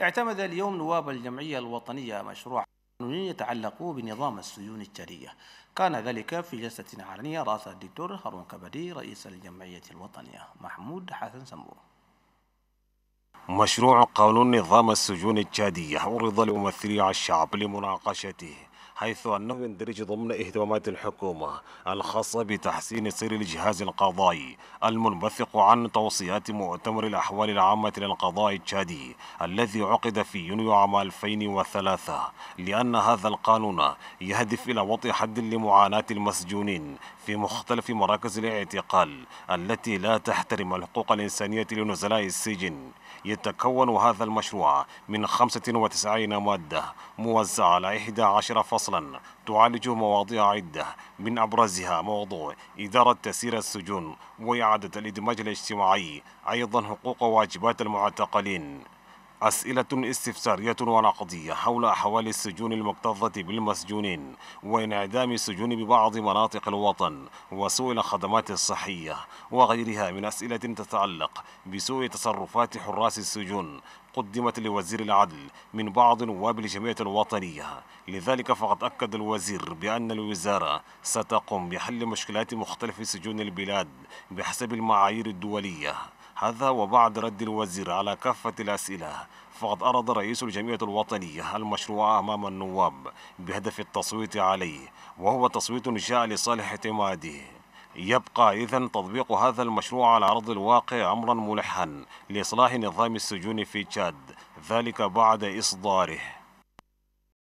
اعتمد اليوم نواب الجمعية الوطنية مشروع قانوني يتعلق بنظام السجون التالية كان ذلك في جلسة علنية رأسها الدكتور هارون كبدي رئيس الجمعية الوطنية محمود حسن سمبور مشروع قانون نظام السجون التشادية عرض لممثلي الشعب لمناقشته حيث أنه يندرج ضمن اهتمامات الحكومة الخاصة بتحسين سير الجهاز القضائي المنبثق عن توصيات مؤتمر الأحوال العامة للقضاء التشادي الذي عقد في يونيو عام 2003 لأن هذا القانون يهدف إلى وضع حد لمعاناة المسجونين في مختلف مراكز الاعتقال التي لا تحترم الحقوق الإنسانية لنزلاء السجن يتكون هذا المشروع من 95 مادة موزعة على 11 فصل فصلا تعالج مواضيع عدة من أبرزها موضوع إدارة تسيير السجون وإعادة الإدماج الاجتماعي أيضا حقوق واجبات المعتقلين أسئلة استفسارية ونقدية حول أحوال السجون المكتظة بالمسجونين وانعدام السجون ببعض مناطق الوطن وسوء الخدمات الصحية وغيرها من أسئلة تتعلق بسوء تصرفات حراس السجون قدمت لوزير العدل من بعض نواب الجمعية الوطنية لذلك فقد أكد الوزير بأن الوزارة ستقوم بحل مشكلات مختلف سجون البلاد بحسب المعايير الدولية هذا وبعد رد الوزير على كافة الأسئلة فقد أراد رئيس الجمعية الوطنية المشروع أمام النواب بهدف التصويت عليه وهو تصويت جاء لصالح اعتماده يبقى إذا تطبيق هذا المشروع على أرض الواقع أمرا ملحا لإصلاح نظام السجون في تشاد ذلك بعد إصداره